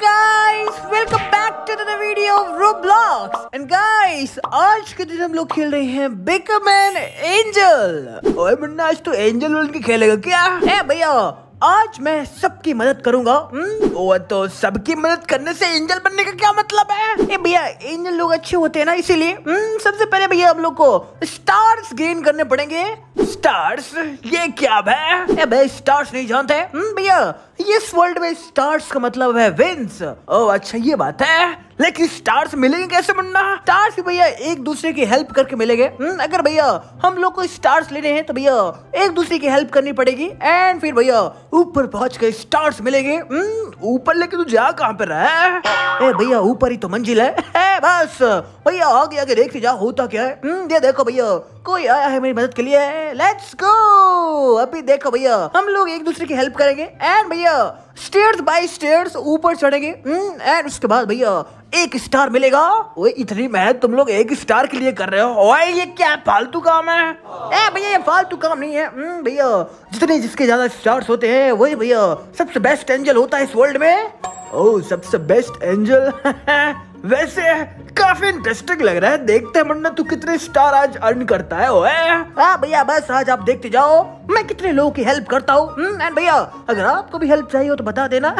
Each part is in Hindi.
guys, welcome back to another video of Roblox. And guys, आज के दिन हम लोग खेल रहे हैं Become an Angel. ओए मुन्ना आज तो एंजल बन के खेलेगा क्या? ए भैया आज मैं सबकी मदद करूंगा हम्म? वो तो सबकी मदद करने से एंजल बनने का क्या मतलब है ए भैया एंजल लोग अच्छे होते हैं ना इसीलिए हम्म, सबसे पहले भैया हम लोग को स्टार्स गेन करने पड़ेंगे स्टार्स ये क्या है ए भाई स्टार्स नहीं जानते हम्म, भैया इस वर्ल्ड में स्टार्स का मतलब है विंस ओ अच्छा ये बात है लेकिन स्टार्स मिलेंगे कैसे मुन्ना स्टार्स भैया एक दूसरे की हेल्प करके मिलेंगे अगर भैया हम लोग को स्टार्स लेने हैं तो भैया एक दूसरे की हेल्प करनी पड़ेगी एंड फिर भैया ऊपर पहुंच के स्टार्स मिलेंगे हम्म, ऊपर लेके तू जा कहां पर रहा है ए भैया ऊपर ही तो मंजिल है ए बस भैया आ गया देख लीजा होता क्या है हम्म, ये देखो भैया कोई आया है मेरी मदद के लिए लेट्स गो अभी देखो भैया हम लोग एक दूसरे की हेल्प करेंगे एंड भैया स्टेयर्स बाय स्टेयर्स ऊपर चढ़ेंगे एंड हम्म, उसके बाद भैया एक स्टार मिलेगा वो इतनी मेहनत तुम लोग एक स्टार के लिए कर रहे हो ओए ये क्या फालतू काम है ए भैया ये फालतू काम नहीं है हम्म, भैया जितने जिसके ज्यादा स्टार्स होते हैं वही भैया सबसे बेस्ट एंजल होता है इस वर्ल्ड में ओ सबसे बेस्ट एंजल वैसे काफी इंटरेस्टिंग लग रहा है देखते हैं मुन्ना तू कितने स्टार आज अर्न करता है ओए हाँ भैया बस आज आप देखते जाओ मैं कितने लोगों की हेल्प करता हूँ एंड हम्म, भैया अगर आपको भी हेल्प चाहिए हो तो बता देना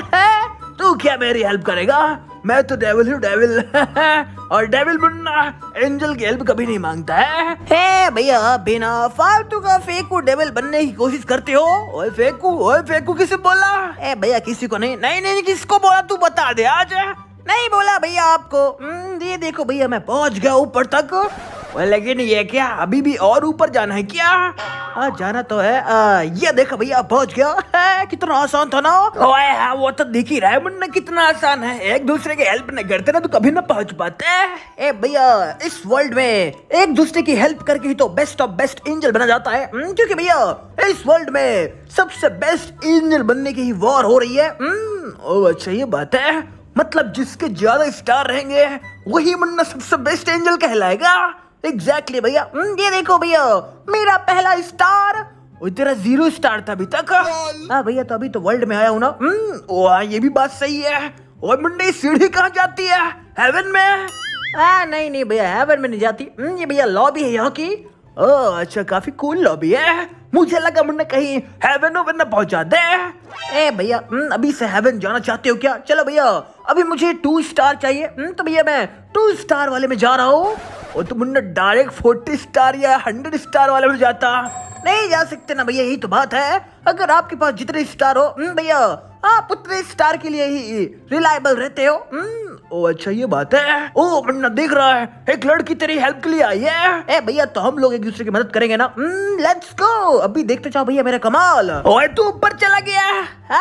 तू क्या मेरी हेल्प करेगा मैं तो डेविल हूँ डेविल और डेविल मुन्ना एंजल की हेल्प कभी नहीं मांगता है हे भैया बिना फालतू का फेकू डेविल बनने की कोशिश करते हो ओए फेकू ओए फेकू किसे बोला ए भैया किसी को नहीं नहीं, नहीं किसको बोला तू बता दे आज नहीं बोला भैया आपको हम्म, ये देखो भैया मैं पहुंच गया ऊपर तक लेकिन ये क्या अभी भी और ऊपर जाना है क्या आ, हाँ, जाना तो है आ, ये देखो भैया पहुंच गया है, कितना आसान था ना ओए हाँ वो तो दिख ही रहा है मुन्ना कितना आसान है एक दूसरे की हेल्प नहीं करते ना तो कभी ना पहुंच पाते ए भैया इस वर्ल्ड में एक दूसरे की हेल्प करके ही तो बेस्ट ऑफ बेस्ट एंजल बना जाता है हम्म, क्योंकि भैया इस वर्ल्ड में सबसे बेस्ट एंजल बनने की ही वॉर हो रही है हम्म, ओ अच्छा ये बात है मतलब जिसके ज्यादा स्टार रहेंगे वही मुन्ना सबसे बेस्ट एंजल कहलाएगा एग्जैक्टली exactly भैया हम्म, ये देखो भैया मेरा पहला स्टार तेरा जीरो स्टार था अभी तक हाँ भैया तो अभी तो वर्ल्ड में आया हूँ ना हम्म, हाँ, ये भी बात सही है और मुंडे सीढ़ी कहाँ जाती है हेवन में आ, हाँ, नहीं नहीं भैया हेवन में नहीं जाती हम्म, ये भैया लॉबी है यहाँ की अच्छा काफी कूल लॉबी है मुझे लगा मुन्ने कहीं हेवन वेवन पहुंचा दे ए भैया हम्म, अभी से हेवन जाना चाहते हो क्या चलो भैया अभी मुझे टू स्टार चाहिए हम्म, तो भैया मैं टू स्टार वाले में जा रहा हूँ और तुम तो मुन्ना डायरेक्ट फोर्टी स्टार या हंड्रेड स्टार वाले में जाता नहीं जा सकते ना भैया यही तो बात है अगर आपके पास जितने स्टार हो हम्म, भैया आप उतने स्टार के लिए ही रिलायबल रहते हो ओ अच्छा ये बात है ओ मुन्ना देख रहा है एक लड़की तेरी हेल्प के लिए आई है ए भैया तो हम लोग एक दूसरे की मदद करेंगे ना लेट्स हम्म, गो अभी देखते जाओ भैया मेरा कमाल ओए तू ऊपर चला गया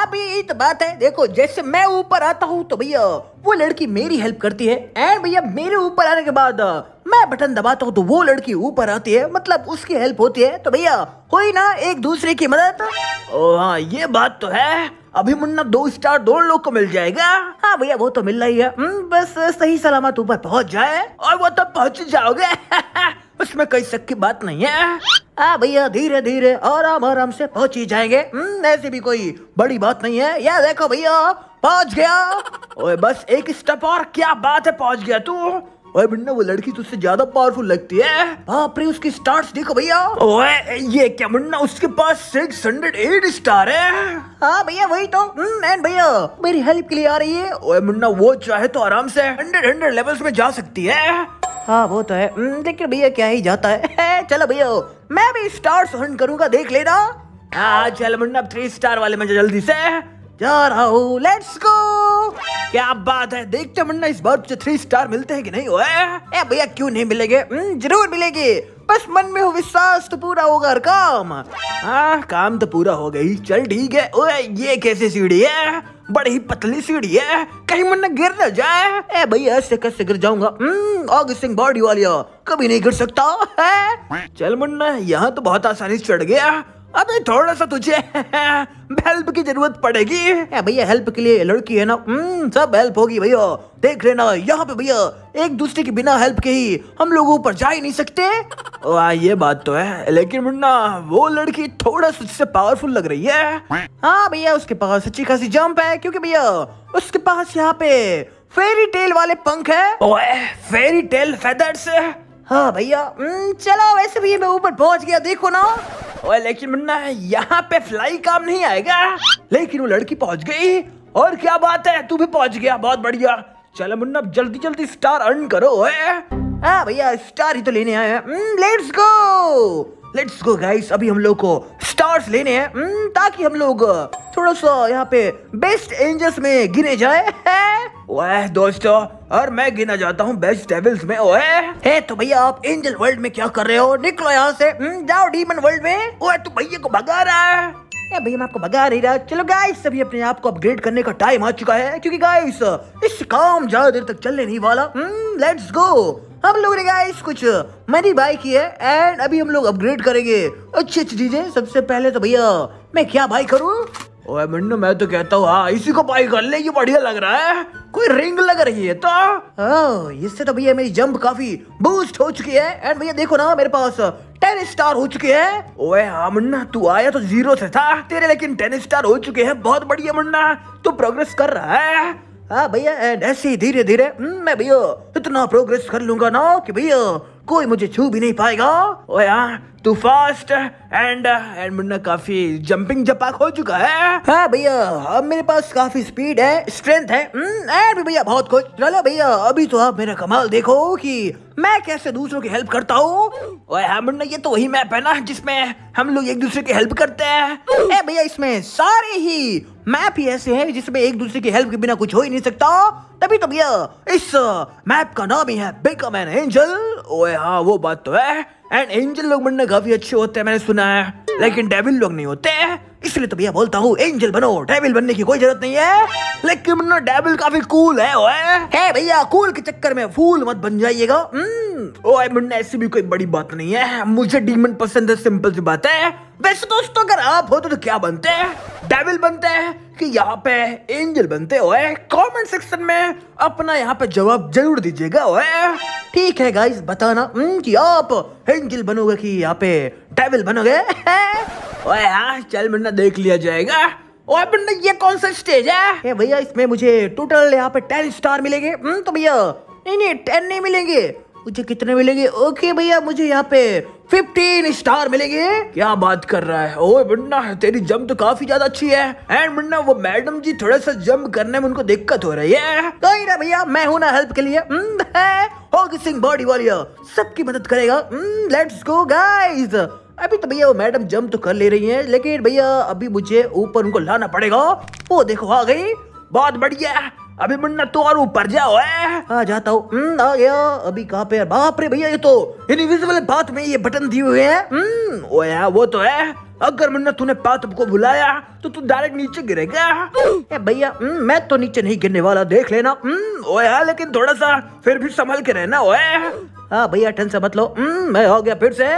अभी तो बात है देखो जैसे मैं ऊपर आता हूँ तो भैया वो लड़की मेरी हेल्प करती है एंड भैया मेरे ऊपर आने के बाद मैं बटन दबाता हूँ तो वो लड़की ऊपर आती है मतलब उसकी हेल्प होती है तो भैया कोई ना एक दूसरे की मदद ओ हाँ ये बात तो है अभी मुन्ना दो स्टार दो लोग को मिल जाएगा हाँ भैया वो तो मिल रही है हम्म, बस सही सलामत ऊपर पहुँच जाए और वो तो पहुँच जाओगे उसमें कोई शक की बात नहीं है आ हाँ भैया धीरे धीरे आराम आराम से पहुंच ही जाएंगे हम्म, ऐसी भी कोई बड़ी बात नहीं है यह देखो भैया पहुंच गया ओए बस एक स्टेप और क्या बात है पहुंच गया तू ओए बिन्ना वो लड़की तुझसे ज्यादा पावरफुल लगती है बाप रे उसकी स्टार्स देखो भैया ओए ये क्या मुन्ना उसके पास सिक्स हंड्रेड एट स्टार है हाँ भैया वही तो एंड हम्म, भैया मेरी हेल्प के लिए आ रही है ओए मुन्ना वो चाहे तो आराम से हंड्रेड हंड्रेड लेवल्स में जा सकती है हाँ वो तो है हम्म, लेकिन भैया क्या ही जाता है चलो भैया मैं भी स्टार्स हंड करूंगा देख लेना हाँ चल मुन्ना थ्री स्टार वाले में जल्दी से जा रहा हूँ लेट्स गो क्या बात है देखते मुन्ना इस बार तुझे थ्री स्टार मिलते हैं कि नहीं ए भैया क्यों नहीं मिलेंगे हम्म, जरूर मिलेंगे बस मन में हो विश्वास तो पूरा होगा हर काम आ, हाँ, काम तो पूरा हो गई चल ठीक है ओए ये कैसी सीढ़ी है बड़ी पतली सीढ़ी है कहीं मन गिर ना जाए ए भैया ऐसे कैसे गिर जाऊंगा हम्म, आग सिंह बॉडी वाली कभी नहीं गिर सकता है चल मुन्ना यहाँ तो बहुत आसानी से चढ़ गया अबे थोड़ा सा तुझे हेल्प की जरूरत पड़ेगी भैया हेल्प के लिए लड़की है ना हम्म, सब हेल्प होगी भैया देख लेना यहाँ पे भैया एक दूसरे के बिना हेल्प के ही हम लोग ऊपर जा ही नहीं सकते वाह ये बात तो है लेकिन मुन्ना वो लड़की थोड़ा सा पावरफुल लग रही है हाँ भैया उसके पास अच्छी खासी जम्प है क्योंकि भैया उसके पास यहाँ पे फेरी टेल वाले पंख है ओए फेरी टेल फेदर्स हाँ भैया हम्म, चलो वैसे भी मैं ऊपर पहुंच गया देखो ना ओए लेकिन मुन्ना यहाँ पे फ्लाई काम नहीं आएगा लेकिन वो लड़की पहुंच गई और क्या बात है तू भी पहुंच गया बहुत बढ़िया चलो मुन्ना जल्दी जल्दी स्टार अर्न करो हाँ भैया स्टार ही तो लेने आए हैं let's go let's go guys अभी हम लोग को स्टार्स लेने हैं हम्म, ताकि हम लोग थोड़ा सा यहाँ पे बेस्ट एंजल्स में गिने जाए वाह दोस्तों और मैं गिना जाता हूँ बेस्ट डेविल्स में ओए हे तो भैया आप एंजल वर्ल्ड में क्या कर रहे हो निकलो यहाँ से हम्म, जाओ डीमन वर्ल्ड में ओए तू तो भैया को भगा रहा है भैया मैं आपको भगा नहीं रहा चलो गाइस सभी अपने आप को अपग्रेड करने का टाइम आ चुका है क्योंकि गाइस इस काम ज्यादा देर तक चलने नहीं वाला लेट्स हम्म, गो हम लोग ने गाइस कुछ मेरी बाइक ही है एंड अभी हम लोग अपग्रेड करेंगे अच्छी अच्छी चीजें सबसे पहले तो भैया मैं क्या बाइक करूँ ओए मुन्नू मैं तो कहता हूँ हाँ, इसी को बाई कर ले ये बढ़िया लग रहा है कोई रिंग लग रही है तो इससे तो भैया मेरी जंप काफी बूस्ट हो चुकी है एंड भैया देखो ना मेरे पास टेन स्टार हो चुके हैं ओए हाँ मुन्ना तू आया तो जीरो से था तेरे लेकिन टेन स्टार हो चुके हैं बहुत बढ़िया मुन्ना तू प्रोग्रेस कर रहा है हाँ भैया एंड ऐसे ही धीरे धीरे हम्म, मैं भैया इतना प्रोग्रेस कर लूंगा ना कि भैया कोई मुझे छू भी नहीं पाएगा ओ यार तू फास्ट एंड एंड मुन्ना काफी जंपिंग जपाक हो चुका है हाँ भैया अब मेरे पास काफी स्पीड है स्ट्रेंथ है एंड हम्म, भी भैया बहुत खुश चलो भैया अभी तो आप मेरा कमाल देखो कि मैं कैसे दूसरों की हेल्प करता हूँ हाँ मुन्ना ये तो वही मैप है ना जिसमें हम लोग एक दूसरे की हेल्प करते हैं भैया इसमें सारे ही मैप ही ऐसे है जिसमें एक दूसरे की हेल्प के बिना कुछ हो ही नहीं सकता तभी तो भैया इस मैप का नाम ही है बिकम एन एंजल ओए हाँ वो बात तो है एंड एंजल लोग बनना काफी अच्छे होते हैं मैंने सुना है लेकिन डेविल लोग नहीं होते इसलिए तो भैया बोलता हूँ एंजल बनो डेविल बनने की कोई जरूरत नहीं है लेकिन डेविल काफी कूल है ओए भैया कूल के चक्कर में फूल मत बन जाइएगा हम्म, ओए मुन्ना ऐसी भी कोई बड़ी बात नहीं है मुझे डीमन पसंद है सिंपल सी बात है वैसे दोस्तों अगर आप हो तो, तो क्या बनते हैं डेविल बनते हैं कि यहाँ पे एंजल बनते हो कमेंट सेक्शन में अपना यहाँ पे जवाब जरूर दीजिएगा ओए ठीक है गाइस बताना हम्म, कि आप एंजल बनोगे कि यहाँ पे डेविल बनोगे ओए हाँ चल बन्ना देख लिया जाएगा ओए बन्ना ये कौन सा स्टेज है भैया इसमें मुझे टोटल यहाँ पे टेन स्टार मिलेंगे हम्म, तो भैया नहीं नहीं टेन नहीं मिलेंगे मुझे कितने मिलेंगे ओके भैया मुझे यहाँ पे फिफ्टीन स्टार मिलेंगे क्या बात कर रहा है ओए बन्ना तेरी जम तो काफी ज्यादा अच्छी है एंड बन्ना वो मैडम जी थोड़ा सा जम करने में उनको दिक्कत हो रही है कहीं ना भैया मैं हूँ ना हेल्प के लिए सिंह बॉडी वॉरियर सबकी मदद करेगा लेट्स गो गाइस अभी तो भैया वो मैडम जंप तो कर ले रही हैं लेकिन भैया अभी मुझे ऊपर उनको लाना पड़ेगा वो देखो आ गई बहुत बढ़िया अभी मुन्ना तो और ऊपर जाओ आ जाता हूँ हम्म, आ गया अभी कहाँ पे बाप रे भैया ये तो इनविजिबल बात में ये बटन दिए हुए हम्म, है ओ यार वो तो है अगर मुन्ना तूने पाथ को बुलाया तो तू डायरेक्ट नीचे गिरेगा भैया हम्म, मैं तो नीचे नहीं गिरने वाला देख लेना ओ यार लेकिन थोड़ा सा फिर भी संभल के रहना ओए हाँ भैया टेंशन मत लो मैं हो गया फिर से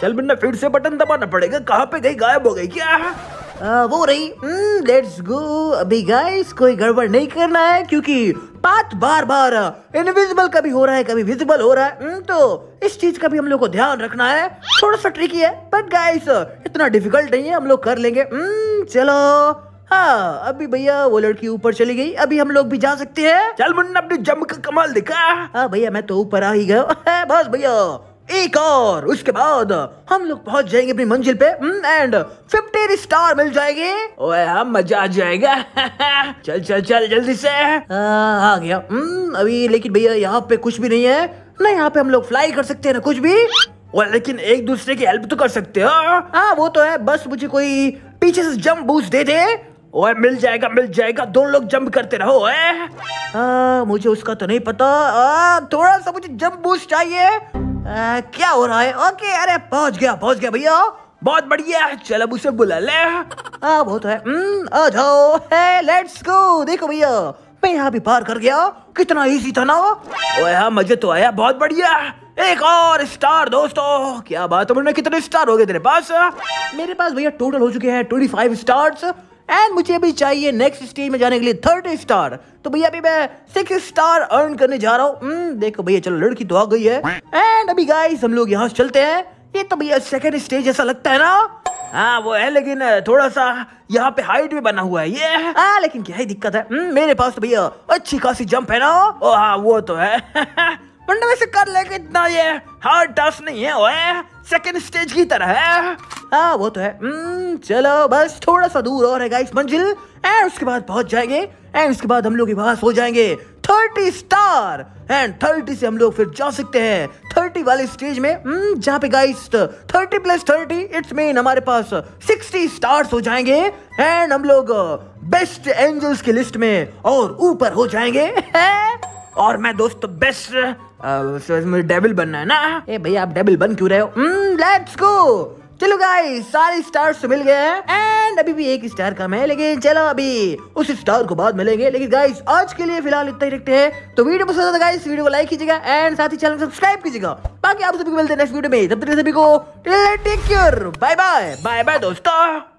चल बिन्ना फिर से बटन दबाना पड़ेगा कहाँ पे गई गायब हो गई क्या आ, वो रही लेट्स हम्म, गो अभी गाइस कोई गड़बड़ नहीं करना है क्योंकि पांच बार बार इनविजिबल कभी हो रहा है कभी विजिबल हो रहा है न, हम्म, तो इस चीज का भी हम लोग को ध्यान रखना है थोड़ा सा ट्रिकी है बट गाइस इतना डिफिकल्ट नहीं है हम लोग कर लेंगे न, हम्म, चलो हाँ अभी भैया वो लड़की ऊपर चली गई अभी हम लोग भी जा सकते हैं चल मुन्ना अपने जम का कमाल दिखा हाँ भैया मैं तो ऊपर आ ही गया बस भैया एक और उसके बाद हम लोग पहुंच जाएंगे अपनी मंजिल पे एंड फिफ्टी स्टार मिल जाएंगे ओए हम हाँ, मजा आ जाएगा चल चल चल जल्दी से आ, गया हम्म, अभी लेकिन भैया यहाँ पे कुछ भी नहीं है ना यहाँ पे हम लोग फ्लाई कर सकते हैं ना कुछ भी और लेकिन एक दूसरे की हेल्प तो कर सकते हो हाँ वो तो है बस मुझे कोई पीछे से जंप बूस्ट दे दे ओए मिल जाएगा मिल जाएगा दोनों लोग जंप करते रहो ओए मुझे उसका तो नहीं पता आ, थोड़ा सा मुझे जंप बूस्ट चाहिए आ, क्या हो रहा है ओके अरे पहुंच गया पहुंच गया भैया बहुत बढ़िया है चल अब उसे बुला ले आ, बहुत तो है हम्म, आ जाओ है लेट्स गो देखो भैया मैं यहाँ भी पार कर गया कितना इजी था ना ओए हाँ मजे तो आया बहुत बढ़िया एक और स्टार दोस्तों क्या बात है कितने स्टार हो गए तेरे पास मेरे पास भैया टोटल हो चुके हैं ट्वेंटी फाइव स्टार्स एंड मुझे अभी चाहिए नेक्स्ट स्टेज में जाने के लिए थर्ड स्टार तो भैया अभी मैं सिक्स स्टार अर्न करने जा रहा हूँ hmm, देखो भैया चलो लड़की तो आ गई है एंड अभी गाइस हम लोग यहाँ चलते हैं ये तो भैया सेकेंड स्टेज ऐसा लगता है ना हाँ वो है लेकिन थोड़ा सा यहाँ पे हाइट भी बना हुआ है ये आ, हाँ, लेकिन क्या ही दिक्कत है hmm, मेरे पास तो भैया अच्छी खासी जंप है ना ओ हाँ वो तो है वैसे कर लेके इतना ये हार्ड टास्क नहीं है ओए सेकेंड स्टेज की तरह है हाँ वो तो है हम्म, चलो बस थोड़ा सा दूर और है गाइस मंजिल एंड उसके बाद पहुंच जाएंगे एंड उसके बाद हम लोग पास हो जाएंगे थर्टी स्टार एंड थर्टी से हम लोग फिर जा सकते हैं थर्टी वाले स्टेज में हम्म, जहाँ पे guys thirty plus thirty it's main हमारे पास सिक्सटी स्टार्स हो जाएंगे एंड हम लोग बेस्ट एंजल्स की लिस्ट में और ऊपर हो जाएंगे और मैं दोस्त बेस्ट मुझे डेबिल बनना है ना ए भैया आप डेबिल बन क्यों रहे हो लेट्स हम्म, गो चलो गाइस सारे स्टार्स मिल गए हैं एंड अभी भी एक स्टार कम है लेकिन चलो अभी उस स्टार को बाद मिलेंगे लेकिन गाइस आज के लिए फिलहाल इतना ही रखते हैं तो वीडियो पसंद आता गाइस तो वीडियो को लाइक कीजिएगा एंड साथ ही चैनल को सब्सक्राइब कीजिएगा बाकी आप सभी को मिलते हैं नेक्स्ट वीडियो में तब तक सभी को take care bye bye bye bye दोस्तों